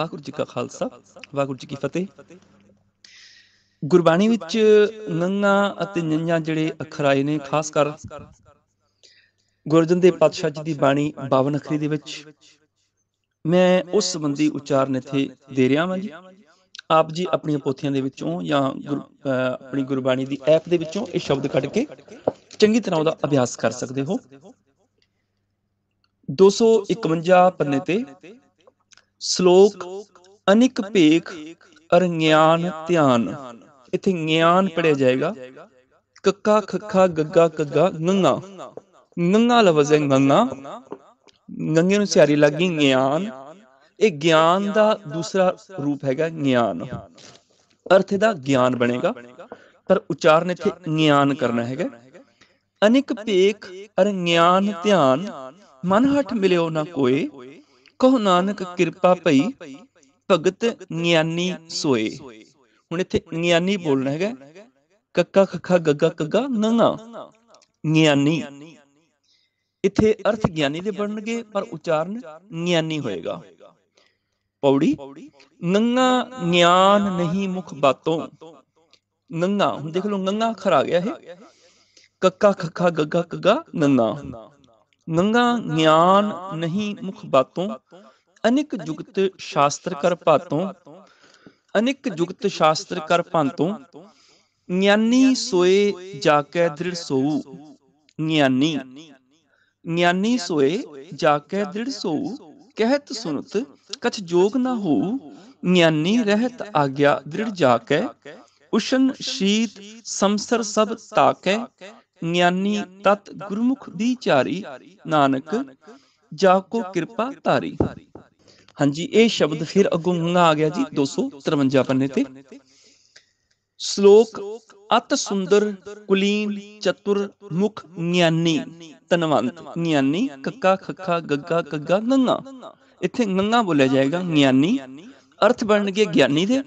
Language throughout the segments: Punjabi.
ਵਾਹਿਗੁਰੂ ਜੀ ਕਾ ਖਾਲਸਾ ਵਾਹਿਗੁਰੂ ਜੀ ਕੀ ਫਤਿਹ ਗੁਰਬਾਣੀ ਵਿੱਚ ਨੰਗਾ ਅਤੇ ਨੰਨਾ ਜਿਹੜੇ ਅੱਖਰ ਆਏ ਨੇ ਖਾਸ ਕਰ ਗੁਰਜਨ ਦੇ ਪਾਤਸ਼ਾਹ ਜੀ ਦੀ ਬਾਣੀ 52 ਅਖਰੀ ਦੇ ਵਿੱਚ ਮੈਂ ਉਸ ਸੰਬੰਧੀ ਉਚਾਰਨ ਇਥੇ ਦੇ ਰਿਹਾ ਹਾਂ ਜੀ ਆਪ ਜੀ ਆਪਣੀਆਂ ਪੋਥੀਆਂ ਦੇ ਵਿੱਚੋਂ ਜਾਂ ਆਪਣੀ ਗੁਰਬਾਣੀ ਦੀ ਐਪ ਦੇ ਵਿੱਚੋਂ ਇਹ ਸ਼ਬਦ ਕੱਢ ਕੇ ਚੰਗੀ ਤਰ੍ਹਾਂ ਉਹਦਾ ਅਭਿਆਸ ਕਰ ਸਕਦੇ ਹੋ 251 ਪੰਨੇ ਤੇ ਸ਼ਲੋਕ ਅਨਿਕ ਭੇਖ ਅਰ ਗਿਆਨ ਧਿਆਨ ਇਥੇ ਗਿਆਨ ਪੜਿਆ ਜਾਏਗਾ ਕੱਕਾ ਖੱਖਾ ਗੱਗਾ ਕੱਗਾ ਨੰਗਾ ਨੰਗਾ ਲਵਜ਼ ਹੈ ਨੰਗਾ ਨੰਗੇ ਨੂੰ ਸਿਆਰੀ ਲੱਗੀ ਗਿਆਨ ਇਹ ਗਿਆਨ ਦਾ ਦੂਸਰਾ ਰੂਪ ਹੈਗਾ ਗਿਆਨ ਅਰਥ ਦਾ ਗਿਆਨ ਬਣੇਗਾ ਪਰ ਉਚਾਰਨ ਇਥੇ ਗਿਆਨ ਕਰਨਾ ਹੈਗਾ ਅਨਿਕ ਭੇਖ ਅਰ ਗਿਆਨ ਧਿਆਨ ਮਨ ਹਟ ਮਿਲਿਓ ਨਾ ਕੋਈ ਕੋ ਨਾਨਕ ਕਿਰਪਾ ਭਈ ਭਗਤ ਗਿਆਨੀ ਸੋਏ ਹੁਣ ਇੱਥੇ ਗਿਆਨੀ ਬੋਲਣਾ ਹੈਗਾ ਕੱਕਾ ਖੱਖਾ ਗੱਗਾ ਕੱਗਾ ਨੰਗਾ ਗਿਆਨੀ ਇੱਥੇ ਅਰਥ ਗਿਆਨੀ ਦੇ ਬਣਨਗੇ ਪਰ ਉਚਾਰਨ ਗਿਆਨੀ ਹੋਏਗਾ ਪੌੜੀ ਨੰਗਾ ਗਿਆਨ ਨਹੀਂ ਮੁਖ ਬਾਤੋਂ ਨੰਗਾ ਹੁਣ ਦੇਖ ਲਓ ਨੰਗਾ ਅੱਖਰ ਆ ਗਿਆ ਇਹ ਕੱਕਾ ਖੱਖਾ ਗੱਗਾ ਕੱਗਾ ਨੰਗਾ ਨੰਗਾ ਗਿਆਨ ਨਹੀਂ ਮੁਖ ਬਾਤੋਂ ਅਨੇਕ ਜੁਗਤ ਸ਼ਾਸਤਰ ਕਰ ਪਾਤੋਂ ਅਨੇਕ ਜੁਗਤ ਸ਼ਾਸਤਰ ਕਰ ਪਾਤੋਂ ਗਿਆਨੀ ਸੋਏ ਜਾ ਕੇ ਦ੍ਰਿੜ ਸੋਉ ਗਿਆਨੀ ਗਿਆਨੀ ਸੋਏ ਜਾ ਕੇ ਦ੍ਰਿੜ ਸੋਉ ਕਹਿਤ ਸੁਨਤ ਕਛ ਜੋਗ ਨਾ ਹੋਉ ਗਿਆਨੀ ਰਹਿਤ ਆਗਿਆ ਦ੍ਰਿੜ ਜਾ ਕੇ ਉਸ਼ਨ ਸ਼ੀਤ ਸੰਸਰ ਸਭ ਤਾਕੇ ਗਿਆਨੀ ਤਤ ਗੁਰਮੁਖ ਦੀ ਚਾਰੀ ਨਾਨਕ ਜਾ ਕੋ ਕਿਰਪਾ ਧਾਰੀ ਹਾਂਜੀ ਇਹ ਸ਼ਬਦ ਫਿਰ ਅਗੋਂ ਹੰਗਾ ਆ ਗਿਆ ਜੀ 253 ਪੰਨੇ ਤੇ ਸ਼ਲੋਕ ਅਤ ਸੁੰਦਰ ਕੁਲੀਨ ਚਤੁਰ ਮੁਖ ਗਿਆਨੀ ਤਨਵੰਤ ਗਿਆਨੀ ਕੱਕਾ ਖੱਖਾ ਗੱਗਾ ਕੱਗਾ ਨੰਗਾ ਇੱਥੇ ਨੰਗਾ ਬੋਲਿਆ ਜਾਏਗਾ ਗਿਆਨੀ ਅਰਥ ਬਣਨਗੇ ਗਿਆਨੀ ਦੇ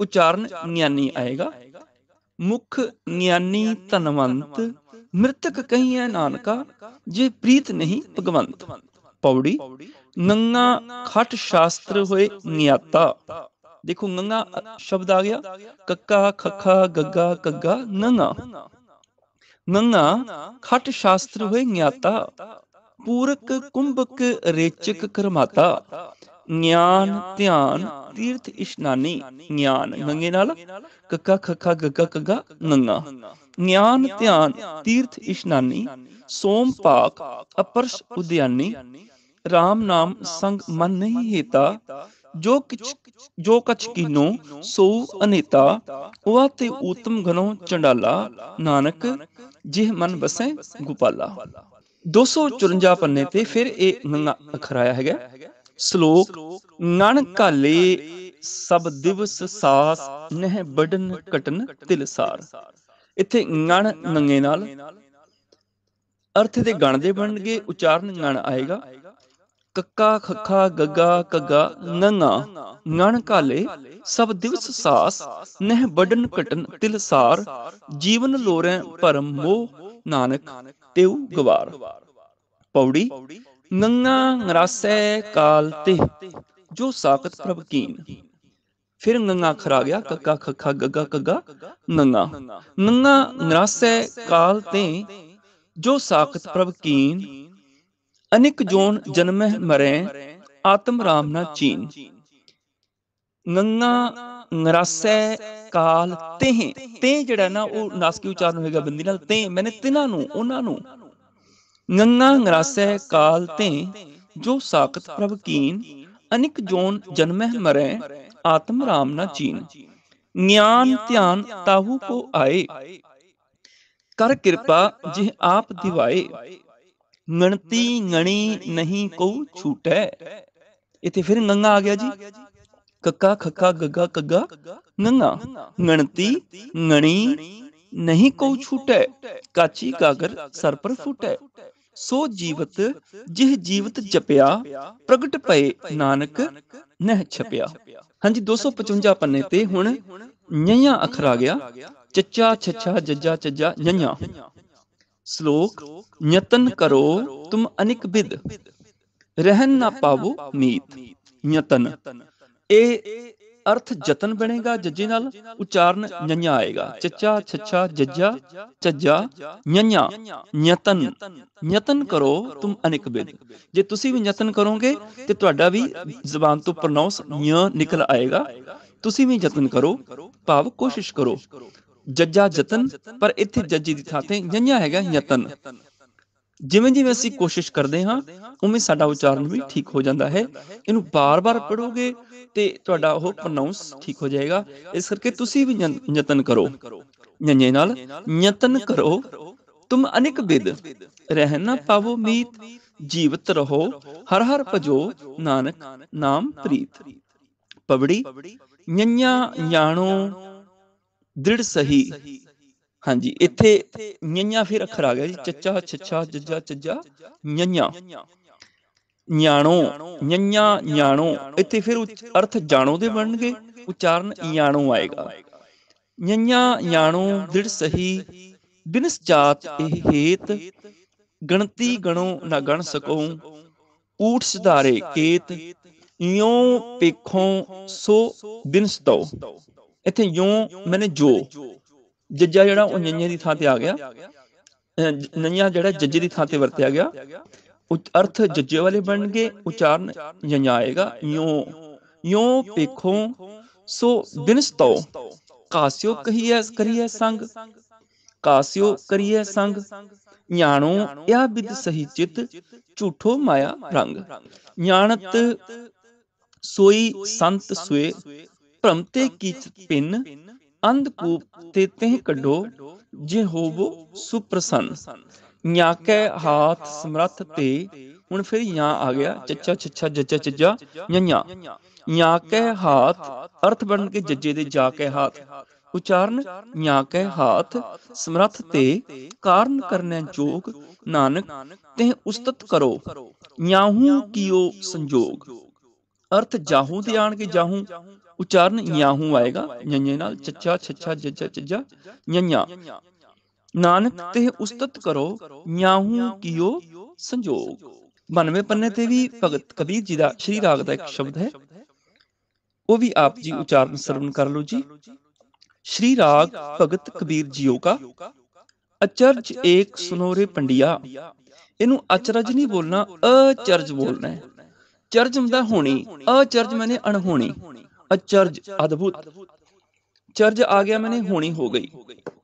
ਉਚਾਰਨ ਗਿਆਨੀ ਆਏਗਾ ਮੁਖ ਗਿਆਨੀ ਤਨਵੰਤ ਮ੍ਰਿਤਕ ਕਹੀਐ ਨਾਨਕਾ ਜੇ ਪ੍ਰੀਤ ਨਹੀਂ ਭਗਵੰਤ ਪੌੜੀ ਨੰਗਾ ਖਟ ਸ਼ਾਸਤਰ ਹੋਏ ਨਿਆਤਾ ਦੇਖੋ ਨੰਗਾ ਸ਼ਬਦ ਆ ਗਿਆ ਕੱਕਾ ਖੱਖਾ ਗੱਗਾ ਕੱਗਾ ਨੰਗਾ ਨੰਗਾ ਖਟ ਸ਼ਾਸਤਰ ਹੋਏ ਨਿਆਤਾ ਪੂਰਕ ਕੁੰਭਕ ਰੇਚਕ ਕਰਮਾਤਾ ਗਿਆਨ ਧਿਆਨ ਤੀਰਥ ਇਸ਼ਨਾਨੀ ਗਿਆਨ ਨੰਗੇ ਨਾਲ ਕੱਕਾ ਖੱਖਾ ਗੱਗਾ ਕੱਗਾ ਨੰਗਾ ਗਿਆਨ ਧਿਆਨ ਤੀਰਥ ਇਸ਼ਨਾਨੀ ਸੋਮ ਪਾਕ ਅਪਰਸ਼ ਉਦਿਆਨੀ RAM ਨਾਮ ਸੰਗ ਮਨ ਨਹੀਂ ਹੇਤਾ ਜੋ ਕਿਛ ਜੋ ਕਛ ਕੀਨੋ ਸੋ ਅਨੇਤਾ ਉਹ ਤੇ ਉਤਮ ਘਨੋ ਚੰਡਾਲਾ ਨਾਨਕ ਜਿਹ ਮਨ ਬਸੈ ਗੋਪਾਲਾ 254 ਪੰਨੇ ਤੇ ਫਿਰ ਇਹ ਅਖਰਾਇਆ ਹੈਗਾ ਸ਼ਲੋਕ ਨਣ ਕਾਲੇ ਸਭ ਦਿਵਸ ਸਾਸ ਨਹਿ ਬਡਨ ਕਟਨ ਤਿਲਸਾਰ ਇੱਥੇ ਗਣ ਨੰਗੇ ਨਾਲ ਅਰਥ ਦੇ ਗਣ ਦੇ ਬਣਨਗੇ ਉਚਾਰਨ ਗਣ ਆਏਗਾ ਕੱਕਾ ਖੱਖਾ ਗੱਗਾ ਕੱਗਾ ਨੰਗਾ ਨਣ ਕਾਲੇ ਸਭ ਦਿਵਸ ਸਾਸ ਨਹਿ ਬਡਨ ਕਟਨ ਤਿਲ ਸਾਰ ਜੀਵਨ ਲੋਰੈ ਭਰਮ ਮੋਹ ਨਾਨਕ ਤੇਉ ਗਵਾਰ ਪੌੜੀ ਨੰਗਾ ਨਰਾਸੈ ਕਾਲ ਤੇ ਜੋ ਸਾਖਤ ਪ੍ਰਭ ਕੀਨ ਫਿਰ ਨੰਗਾ ਖਰਾ ਗਿਆ ਕੱਕਾ ਖੱਖਾ ਗੱਗਾ ਕੱਗਾ ਨੰਗਾ ਨੰਗਾ ਨਰਾਸੈ ਕਾਲ ਤੇ ਜੋ ਸਾਖਤ ਪ੍ਰਭ ਕੀਨ ਅਨਿਕ ਜੋਨ ਜਨਮ ਮਰੇ ਆਤਮ ਰਾਮ ਨਾ ਚੀਨ ਨੰਗਾ ਨਰਾਸੈ ਕਾਲ ਤੇ ਤੇ ਜਿਹੜਾ ਨਾ ਉਹ ਨਾਸਕੀ ਉਚਾਰਨ ਹੋਏਗਾ ਬੰਦੀ ਨਾਲ ਤੇ ਮੈਨੇ ਤਿਨਾਂ ਨੂੰ ਉਹਨਾਂ ਨੂੰ ਨੰਗਾ ਨਰਾਸੈ ਕਾਲ ਤੇ ਜੋ ਸਾਖਤ ਪ੍ਰਭ ਕੀਨ ਅਨਿਕ ਜੋਨ ਜਨਮਹਿ ਮਰੈ ਆਤਮ ਰਾਮ ਨਾ ਚੀਨ ਗਿਆਨ ਧਿਆਨ ਤਾਹੂ ਕੋ ਆਏ ਕਰ ਕਿਰਪਾ ਜਿਹ ਆਪ ਦਿਵਾਏ ਗਣਤੀ ਗਣੀ ਨਹੀਂ ਕਉ ਛੂਟੈ ਇਥੇ ਫਿਰ ਗੰਗਾ ਆ ਗਿਆ ਜੀ ਕੱਕਾ ਖੱਕਾ ਗੱਗਾ ਕੱਗਾ ਗੰਗਾ ਗਣਤੀ ਗਣੀ ਨਹੀਂ ਕਉ ਛੂਟੈ ਕਾਚੀ ਕਾਗਰ ਸਰ ਪਰ ਫੁੱਟੈ ਸੋ ਜੀਵਤ ਜਿਹ ਜੀਵਤ ਜਪਿਆ ਪ੍ਰਗਟ ਪਏ ਨਾਨਕ ਨਹਿ ਛਪਿਆ ਹਾਂਜੀ 255 ਪੰਨੇ ਤੇ ਹੁਣ ਨਿਆਂ ਅੱਖਰ ਆ ਗਿਆ ਚੱਚਾ ਛੱਛਾ ਜੱਜਾ ਚੱਜਾ ਨਿਆਂ ਸ਼ਲੋਕ ਯਤਨ ਕਰੋ ਤੁਮ ਅਨਿਕ ਵਿਦ ਰਹਿਨ ਨਾ ਪਾਵੋ ਮੀਤ ਯਤਨ ਇਹ ਅਰਥ ਜਤਨ ਬਣੇਗਾ ਜੱਜੇ ਨਾਲ ਉਚਾਰਨ ਨਿਆ ਆਏਗਾ ਚੱਚਾ ਛੱਛਾ ਜੱਜਾ ਚੱਜਾ ਨਿਆ ਯਤਨ ਯਤਨ ਕਰੋ ਤੁਮ ਅਨੇਕ ਬਿਦ ਜੇ ਤੁਸੀਂ ਵੀ ਯਤਨ ਕਰੋਗੇ ਤੇ ਤੁਹਾਡਾ ਵੀ ਜ਼ਬਾਨ ਤੋਂ ਪ੍ਰੋਨਾਂਸ ਨਿਆ ਨਿਕਲ ਆਏਗਾ ਤੁਸੀਂ ਵੀ ਯਤਨ ਕਰੋ ਭਾਵ ਕੋਸ਼ਿਸ਼ ਕਰੋ ਜੱਜਾ ਜਤਨ ਪਰ ਇੱਥੇ ਜੱਜੀ ਦੀ ਥਾਂ ਤੇ ਨਿਆ ਹੈਗਾ ਯਤਨ ਜਿਵੇਂ ਜਿਵੇਂ ਅਸੀਂ ਕੋਸ਼ਿਸ਼ ਕਰਦੇ ਹਾਂ ਉਵੇਂ ਸਾਡਾ ਉਚਾਰਨ ਵੀ ਠੀਕ ਹੋ ਜਾਂਦਾ ਹੈ ਇਹਨੂੰ ਬਾਰ-ਬਾਰ ਪੜੋਗੇ ਤੇ ਤੁਹਾਡਾ ਉਹ ਪ੍ਰੋਨਾਂਸ ਠੀਕ ਹੋ ਜਾਏਗਾ ਇਸ ਕਰਕੇ ਤੁਸੀਂ ਵੀ ਯਤਨ ਕਰੋ ਨੰਨੇ ਨਾਲ ਯਤਨ ਕਰੋ ਤੁਮ ਅਨੇਕ ਵਿਦ ਰਹਿਣਾ ਪਾਵੋ ਮੀਤ ਜੀਵਤ ਰਹੋ ਹਰ ਹਰ ਭਜੋ ਨਾਨਕ ਨਾਮ ਪ੍ਰੀਤ ਪਵੜੀ ਨੰਨਿਆ ਜਾਣੋ ਦ੍ਰਿੜ ਸਹੀ ਹਾਂਜੀ ਇੱਥੇ ਨਿਆਂ ਫਿਰ ਅੱਖਰ ਆ ਗਿਆ ਜੀ ਚੱਚਾ ਛੱਛਾ ਜੱਜਾ ਚੱਜਾ ਨਿਆਂ ਨਿਆਣੋ ਨਿਆਂ ਨਿਆਣੋ ਇੱਥੇ ਫਿਰ ਅਰਥ ਜਾਣੋ ਦੇ ਬਣਨਗੇ ਉਚਾਰਨ ਨਿਆਣੋ ਆਏਗਾ ਨਿਆਂ ਨਿਆਣੋ ਦਿੜ ਸਹੀ ਬਿਨਸ ਜਾਤ ਇਹ ਹੇਤ ਗਣਤੀ ਗਣੋ ਨਾ ਗਣ ਸਕੋ ਊਠ ਸਿਧਾਰੇ ਕੇਤ ਇਉਂ ਪੇਖੋਂ ਸੋ ਬਿਨਸ ਤੋ ਇੱਥੇ ਇਉਂ ਮੈਨੇ ਜੋ ਜੱਜਾ ਜਿਹੜਾ ਉਹ ਨਈਆਂ ਦੀ ਥਾਂ ਤੇ ਆ ਗਿਆ ਨਈਆਂ ਜਿਹੜਾ ਜੱਜੇ ਦੀ ਥਾਂ ਤੇ ਵਰਤਿਆ ਗਿਆ ਉਹ ਅਰਥ ਜੱਜੇ ਵਾਲੇ ਬਣ ਗਏ ਉਚਾਰਨ ਨਈਆਂ ਆਏਗਾ ਯੋ ਯੋ ਪੇਖੋ ਸੋ ਬਿਨਸਤੋ ਕਾਸਿਓ ਕਹੀਐ ਕਰੀਐ ਸੰਗ ਕਾਸਿਓ ਕਰੀਐ ਸੰਗ ஞானੋ ਇਹ ਬਿਦ ਸਹੀ ਚਿਤ ਝੂਠੋ ਮਾਇਆ ਰੰਗ ஞாਨਤ ਸੋਈ ਸੰਤ ਸੁਏ ਭ੍ਰਮਤੇ ਕੀ ਪਿੰਨ ਅੰਧਕੂਪ ਤੇ ਤਹਿ ਕੱਢੋ ਜੇ ਹੋਵੋ ਸੁਪ੍ਰਸੰਨ ਨਿਆਕੇ ਹਾਥ ਸਮਰੱਥ ਤੇ ਹੁਣ ਫਿਰ ਯਾਂ ਆ ਗਿਆ ਚੱਚਾ ਛੱਛਾ ਜੱਜਾ ਚੱਜਾ ਨਿਆ ਨਿਆਕੇ ਹਾਥ ਅਰਥ ਬਣ ਕੇ ਜੱਜੇ ਦੇ ਜਾ ਕੇ ਹਾਥ ਉਚਾਰਨ ਨਿਆਕੇ ਹਾਥ ਸਮਰੱਥ ਤੇ ਕਾਰਨ ਕਰਨੇ ਜੋਗ ਨਾਨਕ ਤੇ ਉਸਤਤ ਕਰੋ ਨਿਆਹੂ ਕੀਓ ਸੰਜੋਗ ਅਰਥ ਜਾਹੂ ਦੇ ਆਣ ਕੇ ਜਾਹੂ ਉਚਾਰਨ ਯਾਹੂ ਆਏਗਾ ਨਿਆਣੇ ਨਾਲ ਚੱਚਾ ਛੱਛਾ ਜੱਜਾ ਚੱਜਾ ਨਿਆਣਾ ਨਾਨਕ ਤੇ ਉਸਤਤ ਕਰੋ ਯਾਹੂ ਕੀਓ ਸੰਜੋਗ 92 ਪੰਨੇ ਤੇ ਵੀ ਭਗਤ ਕਬੀਰ ਜੀ ਦਾ ਸ਼੍ਰੀ ਰਾਗ ਦਾ ਇੱਕ ਸ਼ਬਦ ਹੈ ਉਹ ਵੀ ਆਪ ਜੀ ਉਚਾਰਨ ਸਰਵਨ ਕਰ ਲਓ ਜੀ ਸ਼੍ਰੀ ਰਾਗ ਭਗਤ ਕਬੀਰ ਜੀਓ ਕਾ ਅਚਰਜ ਏਕ ਸੁਨੋਰੇ ਪੰਡਿਆ ਇਹਨੂੰ ਅਚਰਜ ਨਹੀਂ ਬੋਲਣਾ ਅਚਰਜ ਬੋਲਣਾ ਹੈ ਚਰਜ ਹੁੰਦਾ ਹੋਣੀ ਅਚਰਜ ਮੈਨੇ ਅਣਹੋਣੀ ਅਚਰਜ ਅਦਭੁਤ ਚਰਜ ਆ ਗਿਆ ਮੈਨੇ ਹੋਣੀ ਹੋ ਗਈ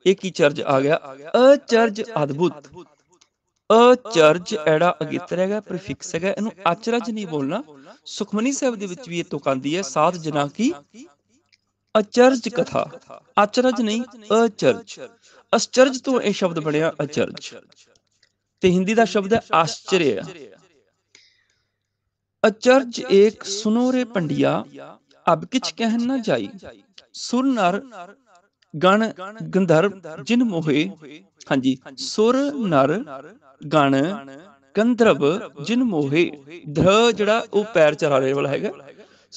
ਇਹ ਕੀ ਚਰਜ ਆ ਗਿਆ ਅਚਰਜ ਅਦਭੁਤ ਅਚਰਜ ਐੜਾ ਅਗਿੱਤਰ ਹੈਗਾ ਪ੍ਰੀਫਿਕਸ ਹੈਗਾ ਇਹਨੂੰ ਅਚਰਜ ਨਹੀਂ ਬੋਲਣਾ ਸੁਖਮਨੀ ਸਾਹਿਬ ਦੇ ਵਿੱਚ ਵੀ ਇਹ ਤੋਂ ਆਂਦੀ ਹੈ ਸਾਧ ਜਨਾ ਕੀ ਅਚਰਜ ਕਥਾ ਅਚਰਜ ਨਹੀਂ ਅਚਰਜ ਅਚਰਜ ਤੋਂ ਇਹ ਸ਼ਬਦ ਬਣਿਆ ਅਚਰਜ ਤੇ ਹਿੰਦੀ ਦਾ ਸ਼ਬਦ ਹੈ ਆਸ਼ਚਰਯ ਅਚਰਜ ਇੱਕ ਸੁਨੋਰੇ ਪੰਡਿਆ ਅਬ ਕਿਛ ਕਹਿ ਨਾ ਜਾਈ ਸੁਰ ਨਰ ਗਣ ਗੰਧਰਵ ਜਿਨ ਮੋਹੇ ਹਾਂਜੀ ਸੁਰ ਨਰ ਗਣ ਗੰਧਰਵ ਜਿਨ ਮੋਹੇ ਧਰ ਜਿਹੜਾ ਉਹ ਪੈਰ ਚਰਾਲੇ ਵਾਲਾ ਹੈਗਾ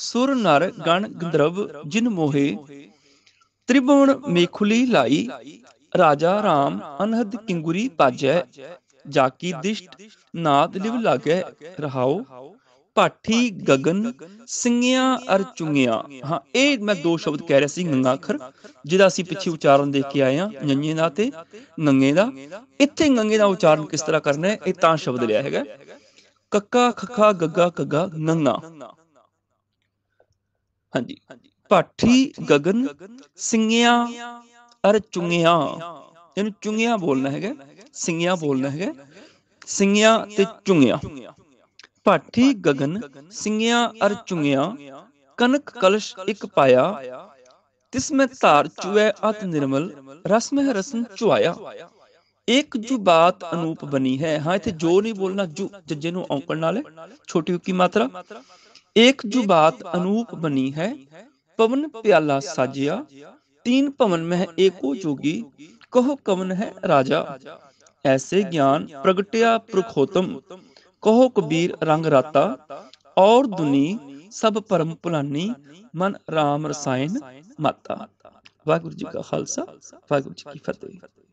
ਸੁਰ ਨਰ ਗਣ ਗੰਧਰਵ ਜਿਨ ਮੋਹੇ ਤ੍ਰਿਭੁਵਨ ਮੇਖੁਲੀ ਲਾਈ ਰਾਜਾ ਰਾਮ ਅਨਹਦ ਕਿੰਗੁਰੀ ਪਾਜੈ ਜਾਕੀ ਦਿਸ਼ਟ ਨਾਦ ਲਿਵ ਲਾਗੇ ਰਹਾਓ ਪਾਠੀ ਗਗਨ ਸਿੰਘਿਆ ਅਰ ਚੁੰਗਿਆ ਹਾਂ ਇਹ ਮੈਂ ਦੋ ਸ਼ਬਦ ਕਹਿ ਰਿਹਾ ਸੀ ਗੰਗਾਖਰ ਜਿਹਦਾ ਅਸੀਂ ਪਿੱਛੇ ਉਚਾਰਨ ਦੇਖ ਕੇ ਆਏ ਆ ਨੰਗੇ ਦਾ ਤੇ ਨੰਗੇ ਦਾ ਇੱਥੇ ਨੰਗੇ ਦਾ ਉਚਾਰਨ ਕਿਸ ਤਰ੍ਹਾਂ ਕਰਨਾ ਹੈ ਇਹ ਤਾਂ ਸ਼ਬਦ ਲਿਆ ਹੈਗਾ ਕੱਕਾ ਖੱਖਾ ਗੱਗਾ ਕੱਗਾ ਨੰਗਾ ਹਾਂਜੀ ਪਾਠੀ ਗਗਨ ਸਿੰਘਿਆ ਅਰ ਚੁੰਗਿਆ ਇਹਨੂੰ ਚੁੰਗਿਆ ਬੋਲਣਾ ਹੈਗਾ ਸਿੰਘਿਆ ਬੋਲਣਾ ਹੈਗਾ ਸਿੰਘਿਆ ਤੇ ਚੁੰਗਿਆ ਪਾਠੀ गगन सिंगिया अर चुंगिया कनक कलश ਇਕ पाया तिसमें तार चुए ਚੁਐ निर्मल ਨਿਰਮਲ ਰਸ ਮਹਿ ਰਸਨ एक जो बात अनूप बनी है हाँ इतने जो नहीं बोलना जो जजे नु नाले छोटी उकी मात्रा एक जो बात अनूप बनी है पवन प्याला साजिया तीन पवन में है एको जोगी कहो कवन है राजा ऐसे ज्ञान प्रगटिया प्रखोतम ਕਹੋ ਕਬੀਰ ਰੰਗ ਰਾਤਾ ਔਰ ਦੁਨੀ ਸਭ ਪਰਮ ਭੁਲਾਨੀ ਮਨ ਰਾਮ ਰਸਾਇਣ ਮਾਤਾ ਵਾਹਿਗੁਰੂ ਜੀ ਕਾ ਖਾਲਸਾ ਵਾਹਿਗੁਰੂ ਜੀ ਕੀ ਫਤਿਹ